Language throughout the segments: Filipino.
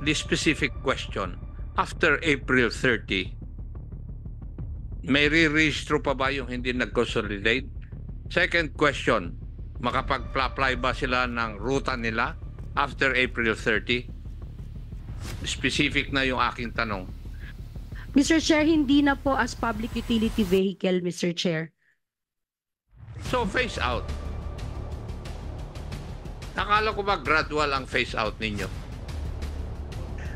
this specific question, after April 30, may re-registro pa ba yung hindi nag-consolidate? Second question, makapag-apply ba sila ng ruta nila after April 30? Specific na yung aking tanong. Mr. Chair, hindi na po as public utility vehicle, Mr. Chair. So, phase out. Nakala ko ba gradual ang phase out ninyo?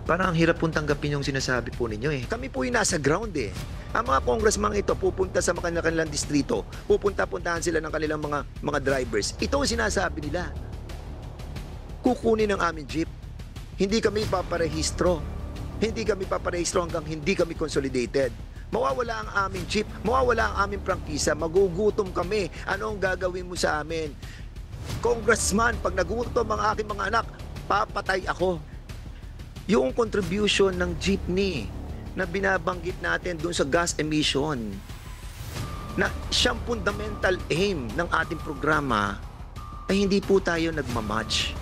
Parang ang hirap pong tanggapin yung sinasabi po ninyo eh. Kami po yung nasa ground eh. Ang mga congressman ito pupunta sa kanilang distrito, pupunta-puntahan sila ng kanilang mga mga drivers. Ito ang sinasabi nila. Kukunin ang aming jeep. Hindi kami paparehistro. Hindi kami paparehistro hanggang hindi kami consolidated. Mawawala ang aming jeep, mawawala ang aming prangkisa, magugutom kami. Ano ang gagawin mo sa amin? Congressman, pag nagutom ang aking mga anak, papatay ako yung contribution ng jeepney na binabanggit natin doon sa gas emission na siyang fundamental aim ng ating programa ay hindi po tayo nagmamatch.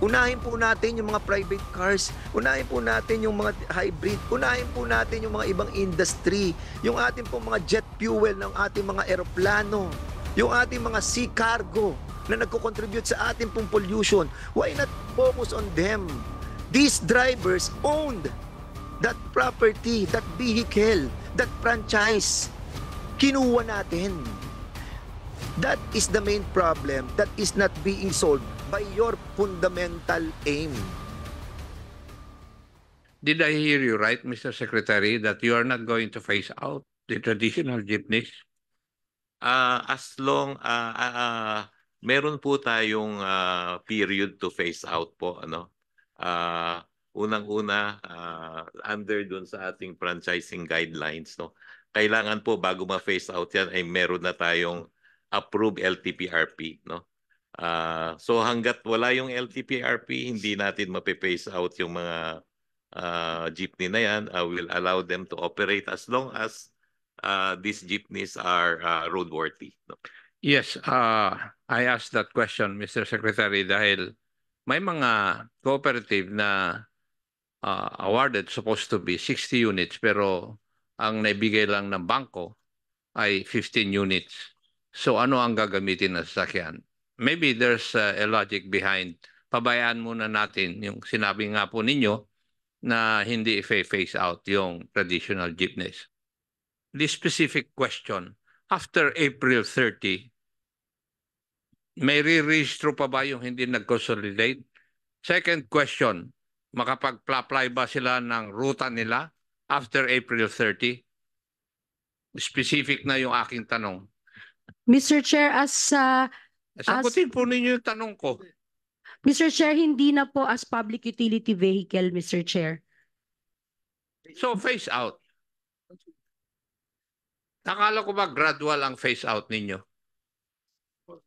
Unahin po natin yung mga private cars, unahin po natin yung mga hybrid, unahin po natin yung mga ibang industry, yung ating po mga jet fuel ng ating mga eroplano, yung ating mga sea cargo na nagko-contribute sa ating pong pollution. Why not focus on them? these drivers owned that property, that vehicle, that franchise. Kinuha natin. That is the main problem that is not being solved by your fundamental aim. Did I hear you right, Mr. Secretary, that you are not going to phase out the traditional jeepneys? Uh, as long uh, uh, meron po tayong uh, period to phase out po ano uh, unang-una uh, under dun sa ating franchising guidelines no kailangan po bago ma-phase out yan ay meron na tayong approved LTPRP no uh, so hangga't wala yung LTPRP hindi natin mape-phase out yung mga uh, jeepney na yan I will allow them to operate as long as uh, these jeepneys are uh, roadworthy no? yes uh, i asked that question mr secretary dahil may mga cooperative na uh, awarded supposed to be 60 units pero ang naibigay lang ng bangko ay 15 units. So ano ang gagamitin na sasakyan? Maybe there's uh, a logic behind pabayaan muna natin yung sinabi nga po ninyo na hindi i-phase out yung traditional jeepneys. This specific question, after April 30, may re-registro pa ba yung hindi nag-consolidate? Second question, makapag-apply ba sila ng ruta nila after April 30? Specific na yung aking tanong. Mr. Chair, as sa... Uh, Sagutin as... po ninyo yung tanong ko. Mr. Chair, hindi na po as public utility vehicle, Mr. Chair. So, phase out. Akala ko ba gradual ang phase out ninyo?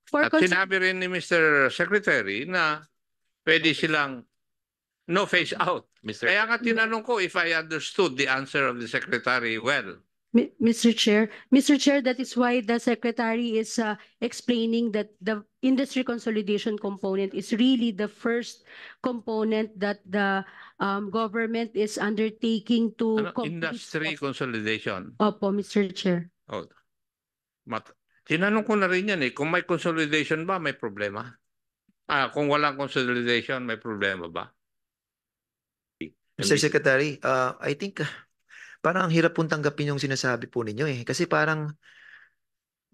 For At sinabi rin ni Mr. Secretary na pwede silang no face out. Mr. Kaya nga tinanong ko if I understood the answer of the Secretary well. M Mr. Chair, Mr. Chair, that is why the Secretary is uh, explaining that the industry consolidation component is really the first component that the um, government is undertaking to... Ano, industry consolidation? Opo, Mr. Chair. Oh, mat Tinanong ko na rin yan eh, kung may consolidation ba, may problema? Ah, kung walang consolidation, may problema ba? Mr. Secretary, uh, I think uh, parang ang hirap pong tanggapin yung sinasabi po ninyo eh. Kasi parang,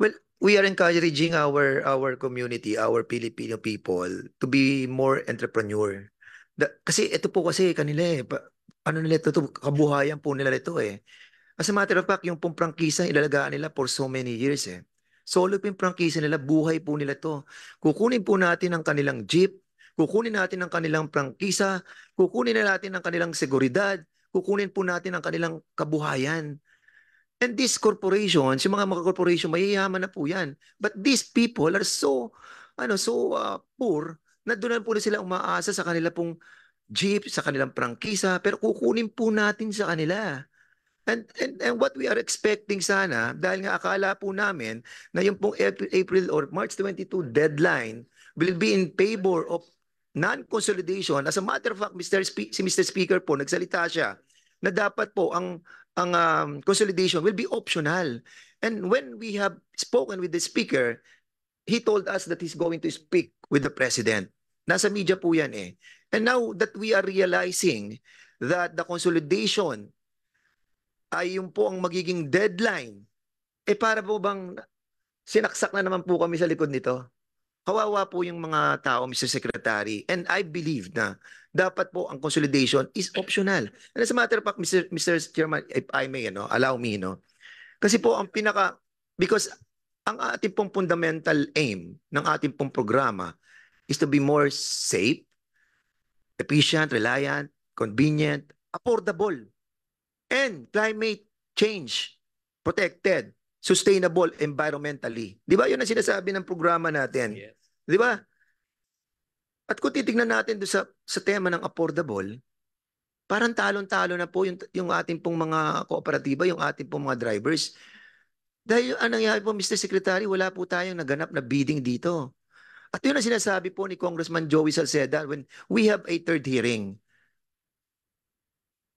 well, we are encouraging our our community, our Filipino people to be more entrepreneur. The, kasi ito po kasi kanila eh, pa, ano nila ito, ito, kabuhayan po nila ito eh. As a matter of fact, yung pong prangkisa, ilalagaan nila for so many years eh. Solo po yung prangkisa nila, buhay po nila to. Kukunin po natin ang kanilang jeep, kukunin natin ang kanilang prangkisa, kukunin na natin ang kanilang seguridad, kukunin po natin ang kanilang kabuhayan. And this corporation, si mga mga corporation, mayayaman na po yan. But these people are so, ano, so uh, poor na doon po na sila umaasa sa kanila pong jeep, sa kanilang prangkisa, pero kukunin po natin sa kanila. And, and, and what we are expecting sana, dahil nga akala po namin na yung pong April or March 22 deadline will be in favor of non-consolidation. As a matter of fact, Mr. Spe si Mr. Speaker po, nagsalita siya na dapat po ang ang um, consolidation will be optional. And when we have spoken with the speaker, he told us that he's going to speak with the president. Nasa media po yan eh. And now that we are realizing that the consolidation ay yun po ang magiging deadline. Eh para po bang sinaksak na naman po kami sa likod nito? Kawawa po yung mga tao, Mr. Secretary. And I believe na dapat po ang consolidation is optional. And as a matter of fact, Mr. Mr. Chairman, if I may, ano, allow me, no? Kasi po ang pinaka, because ang ating pong fundamental aim ng ating pong programa is to be more safe, efficient, reliant, convenient, affordable and climate change protected, sustainable environmentally. Di ba yun ang sinasabi ng programa natin? Yes. Di ba? At kung titignan natin do sa, sa tema ng affordable, parang talon-talo na po yung, yung ating pong mga kooperatiba, yung ating pong mga drivers. Dahil ang nangyari po, Mr. Secretary, wala po tayong naganap na bidding dito. At yun ang sinasabi po ni Congressman Joey Salceda when we have a third hearing.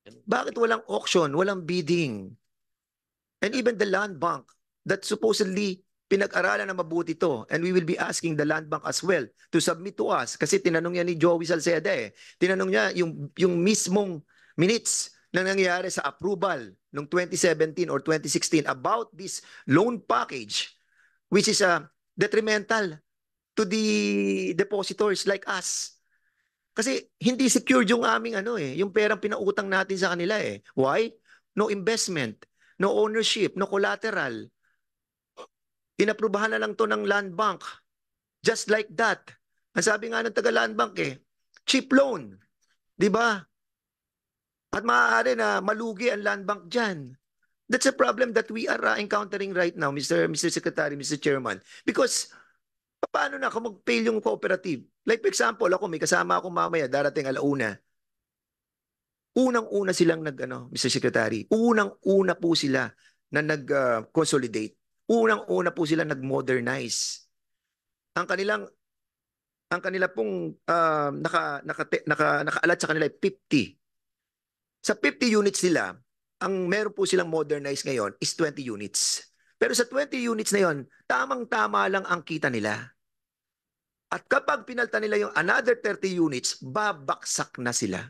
Bakit walang auction, walang bidding? And even the land bank that supposedly pinag-aralan na mabuti to and we will be asking the land bank as well to submit to us kasi tinanong niya ni Joey Salceda eh. Tinanong niya yung, yung mismong minutes na nangyari sa approval noong 2017 or 2016 about this loan package which is uh, detrimental to the depositors like us. Kasi hindi secured yung aming ano eh, yung perang pinautang natin sa kanila eh. Why? No investment, no ownership, no collateral. Inaprubahan na lang to ng land bank. Just like that. Ang sabi nga ng taga-land bank eh, cheap loan. 'Di ba? At maaari na malugi ang land bank diyan. That's a problem that we are uh, encountering right now, Mr. Mr. Secretary, Mr. Chairman. Because paano na kung mag-fail yung cooperative? Like for example, ako may kasama ako mamaya darating alauna. Unang-una silang nag ano, Mr. Secretary, unang-una po sila na nag-consolidate. Uh, unang-una po sila nag-modernize. Ang kanilang ang kanila pong uh, naka, naka, naka, nakaalat sa kanila ay 50. Sa 50 units nila, ang meron po silang modernize ngayon is 20 units. Pero sa 20 units na yon, tamang-tama lang ang kita nila. At kapag pinalta nila yung another 30 units, babaksak na sila.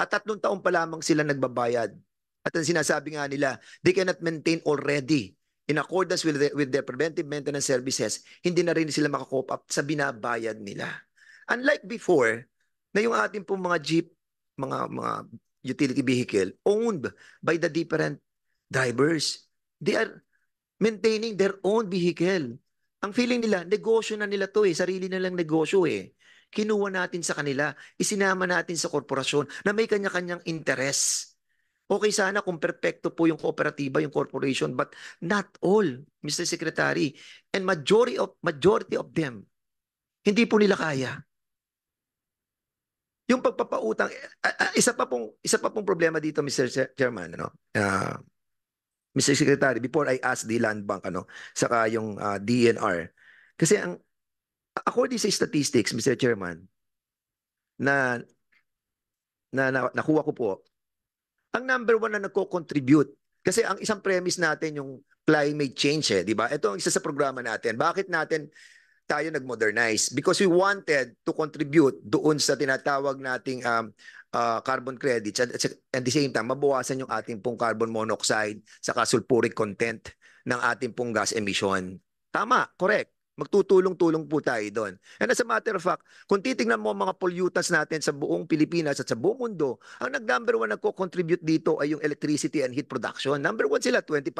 At tatlong taon pa lamang sila nagbabayad. At ang sinasabi nga nila, they cannot maintain already in accordance with, the, with their preventive maintenance services, hindi na rin sila makakop up sa binabayad nila. Unlike before, na yung ating pong mga jeep, mga, mga utility vehicle, owned by the different drivers. They are maintaining their own vehicle ang feeling nila, negosyo na nila to eh, sarili na lang negosyo eh. Kinuha natin sa kanila, isinama natin sa korporasyon na may kanya-kanyang interes. Okay sana kung perpekto po yung kooperatiba, yung corporation, but not all, Mr. Secretary. And majority of, majority of them, hindi po nila kaya. Yung pagpapautang, uh, uh, isa pa pong isa pa pong problema dito Mr. Chairman ano. Uh, Mr. Secretary, before I ask the Land Bank, ano, saka yung uh, ah, DNR. Kasi ang, according sa statistics, Mr. Chairman, na, na, na nakuha ko po, ang number one na nagko-contribute, kasi ang isang premise natin yung climate change, eh, di ba? Ito ang isa sa programa natin. Bakit natin tayo nag-modernize? Because we wanted to contribute doon sa tinatawag nating um, uh, carbon credits at, at the same time mabawasan yung ating pong carbon monoxide sa sulfuric content ng ating pong gas emission. Tama, correct. Magtutulong-tulong po tayo doon. And as a matter of fact, kung titingnan mo ang mga pollutants natin sa buong Pilipinas at sa buong mundo, ang nag-number one nagko-contribute dito ay yung electricity and heat production. Number one sila, 25%.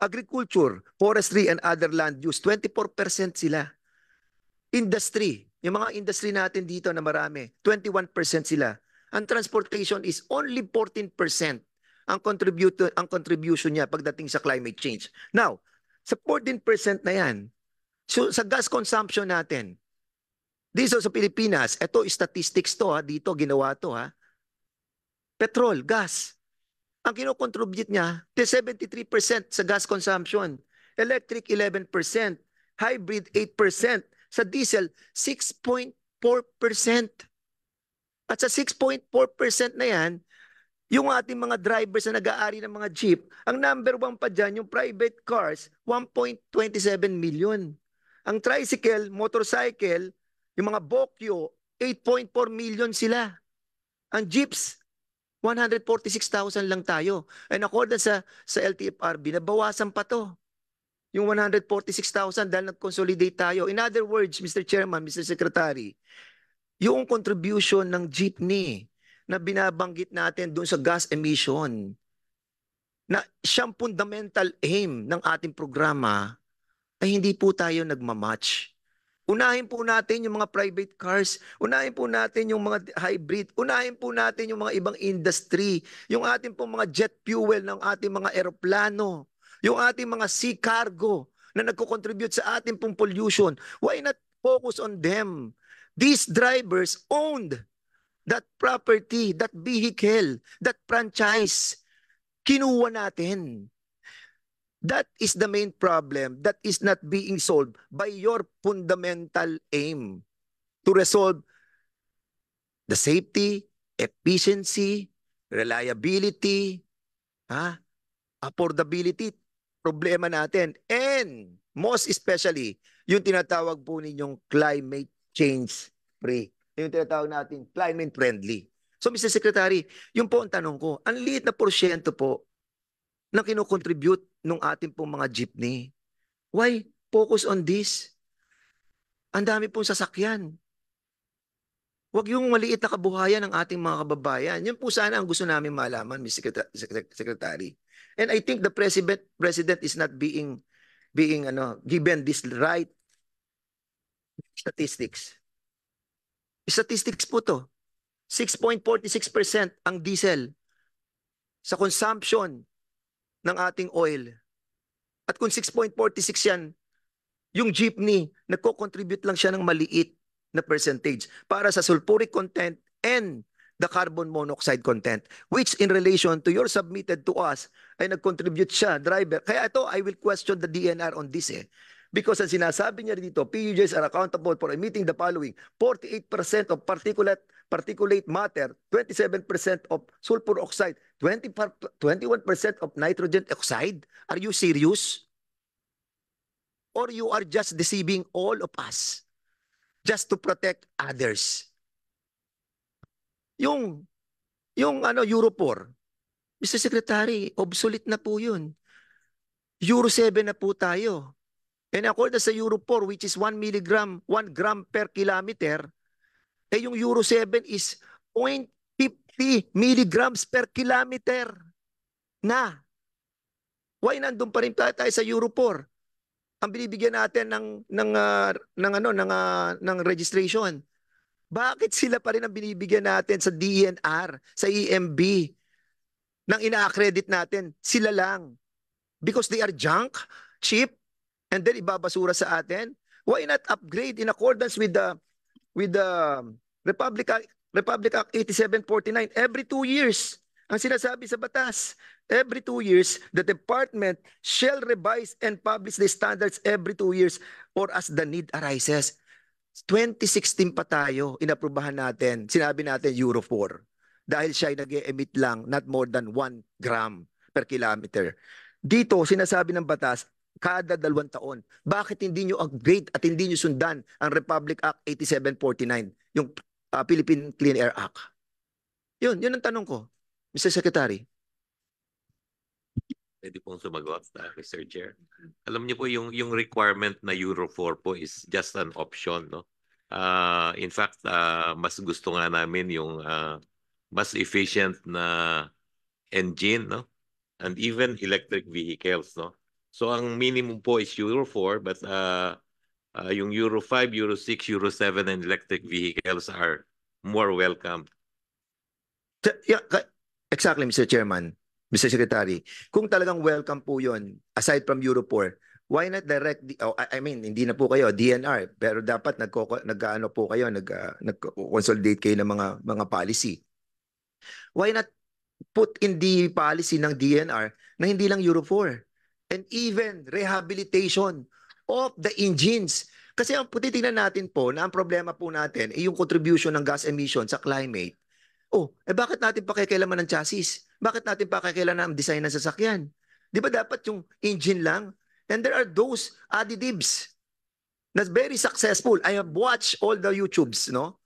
Agriculture, forestry, and other land use, 24% sila. Industry, yung mga industry natin dito na marami, 21% sila. Ang transportation is only 14% ang contribute ang contribution niya pagdating sa climate change. Now, sa 14% na 'yan, so sa gas consumption natin, dito sa Pilipinas, ito statistics to ha, dito ginawa to ha. Petrol, gas. Ang kinocontribute niya, 73% sa gas consumption. Electric, 11%. Hybrid, 8%. Sa diesel, 6.4%. At sa 6.4% na yan, yung ating mga drivers na nag-aari ng mga jeep, ang number one pa dyan, yung private cars, 1.27 million. Ang tricycle, motorcycle, yung mga bokyo, 8.4 million sila. Ang jeeps, 146,000 lang tayo. And according sa, sa LTFRB, nabawasan pa to yung 146,000 dahil nag-consolidate tayo. In other words, Mr. Chairman, Mr. Secretary, yung contribution ng jeepney na binabanggit natin doon sa gas emission na siyang fundamental aim ng ating programa ay hindi po tayo nagmamatch. Unahin po natin yung mga private cars, unahin po natin yung mga hybrid, unahin po natin yung mga ibang industry, yung ating pong mga jet fuel ng ating mga eroplano, yung ating mga sea cargo na nagko-contribute sa ating pong pollution. Why not focus on them? These drivers owned that property, that vehicle, that franchise. Kinuha natin. That is the main problem that is not being solved by your fundamental aim to resolve the safety, efficiency, reliability, ha? affordability, problema natin. And most especially, yung tinatawag po ninyong climate change free. Yung tinatawag natin climate friendly. So Mr. Secretary, yung po ang tanong ko, ang liit na porsyento po na kinokontribute ng ating pong mga jeepney. Why focus on this? Ang dami pong sasakyan. Huwag yung maliit na kabuhayan ng ating mga kababayan. Yun po sana ang gusto namin malaman, Ms. Secretary. And I think the president president is not being being ano given this right statistics. Statistics po to. 6.46% ang diesel sa consumption ng ating oil. At kung 6.46 yan, yung jeepney, nagko-contribute lang siya ng maliit na percentage para sa sulfuric content and the carbon monoxide content which in relation to your submitted to us ay nag-contribute siya, driver. Kaya ito, I will question the DNR on this eh. Because ang sinasabi niya dito, PUJs are accountable for emitting the following 48% of particulate particulate matter, 27% of sulfur oxide, 21% of nitrogen oxide. Are you serious? Or you are just deceiving all of us? just to protect others. Yung, yung ano, Euro 4, Mr. Secretary, obsolete na po yun. Euro 7 na po tayo. And according sa Euro 4, which is 1 milligram, 1 gram per kilometer, eh yung Euro 7 is 0.50 milligrams per kilometer na. Why nandun pa rin tayo sa Euro 4? ang binibigyan natin ng ng uh, ng ano ng uh, ng registration. Bakit sila pa rin ang binibigyan natin sa DNR, sa EMB nang ina-accredit natin? Sila lang. Because they are junk, cheap, and then ibabasura sa atin. Why not upgrade in accordance with the with the Republic um, Republic Act 8749 every two years? Ang sinasabi sa batas, every two years, the department shall revise and publish the standards every two years or as the need arises. 2016 pa tayo, inaprubahan natin, sinabi natin Euro 4. Dahil siya ay nag -e emit lang not more than 1 gram per kilometer. Dito, sinasabi ng batas, kada dalawang taon. Bakit hindi nyo upgrade at hindi nyo sundan ang Republic Act 8749, yung uh, Philippine Clean Air Act? Yun, yun ang tanong ko, Mr. Secretary. Pwede pong sumagot, uh, Mr. Chair. Alam niyo po, yung, yung requirement na Euro 4 po is just an option. No? Uh, in fact, uh, mas gusto nga namin yung uh, mas efficient na engine no? and even electric vehicles. No? So ang minimum po is Euro 4 but uh, uh, yung Euro 5, Euro 6, Euro 7 and electric vehicles are more welcome. Yeah, exactly, Mr. Chairman. Mr. Secretary, kung talagang welcome po yon aside from Europol, why not direct the, oh, I mean hindi na po kayo DNR pero dapat nagko nagano po kayo nag uh, nag-consolidate kayo ng mga mga policy why not put in the policy ng DNR na hindi lang Euro 4 and even rehabilitation of the engines kasi ang titingnan natin po na ang problema po natin ay eh, yung contribution ng gas emission sa climate oh eh bakit natin pakikailaman ng chassis bakit natin pa pakakailan ang design ng sasakyan? Di ba dapat yung engine lang? And there are those additives that's very successful. I have watched all the YouTubes, no?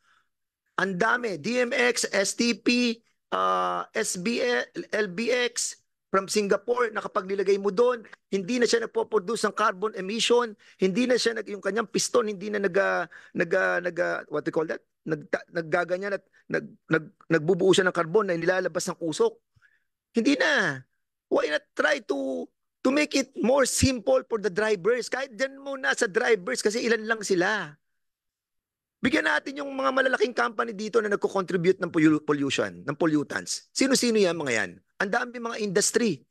Ang dami. DMX, STP, uh, SBL, LBX, from Singapore na mo doon, hindi na siya nagpo-produce ng carbon emission, hindi na siya nag, yung kanyang piston hindi na nag ah, nag ah, nag ah, what do you call that? Nag naggaganyan at nag, nag nagbubuo siya ng carbon na nilalabas ng usok. Hindi na. Why not try to to make it more simple for the drivers? Kahit dyan muna sa drivers kasi ilan lang sila. Bigyan natin yung mga malalaking company dito na nagko-contribute ng pollution, ng pollutants. Sino-sino yan mga yan? Ang dami mga industry.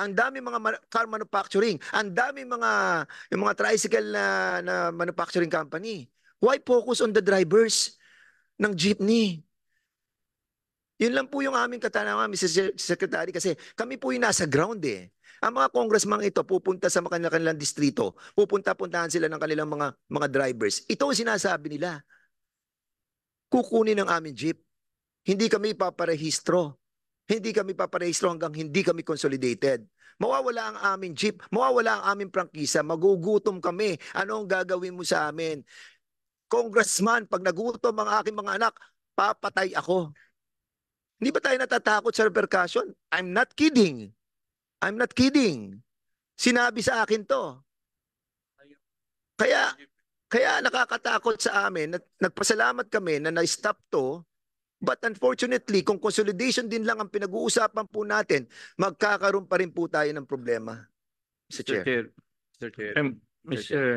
Ang dami mga car manufacturing. Ang dami mga, yung mga tricycle na, na manufacturing company. Why focus on the drivers ng jeepney? Yun lang po yung aming katanungan, Mr. Secretary, kasi kami po yung nasa ground eh. Ang mga congressman ito pupunta sa kanilang, kanilang distrito, pupunta-puntahan sila ng kanilang mga mga drivers. Ito ang sinasabi nila. Kukunin ang aming jeep. Hindi kami paparehistro. Hindi kami paparehistro hanggang hindi kami consolidated. Mawawala ang aming jeep, mawawala ang aming prangkisa, magugutom kami. Ano ang gagawin mo sa amin? Congressman, pag nagutom ang aking mga anak, papatay ako. Hindi ba tayo natatakot sa repercussion? I'm not kidding. I'm not kidding. Sinabi sa akin to. Kaya, kaya nakakatakot sa amin. at Nagpasalamat kami na na-stop to. But unfortunately, kung consolidation din lang ang pinag-uusapan po natin, magkakaroon pa rin po tayo ng problema. Mr. Chair. Sir Chair. Mr. Chair. Um, Mr. Chair.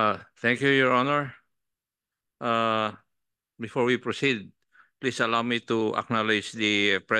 Uh, thank you, Your Honor. Uh, before we proceed, please allow me to acknowledge the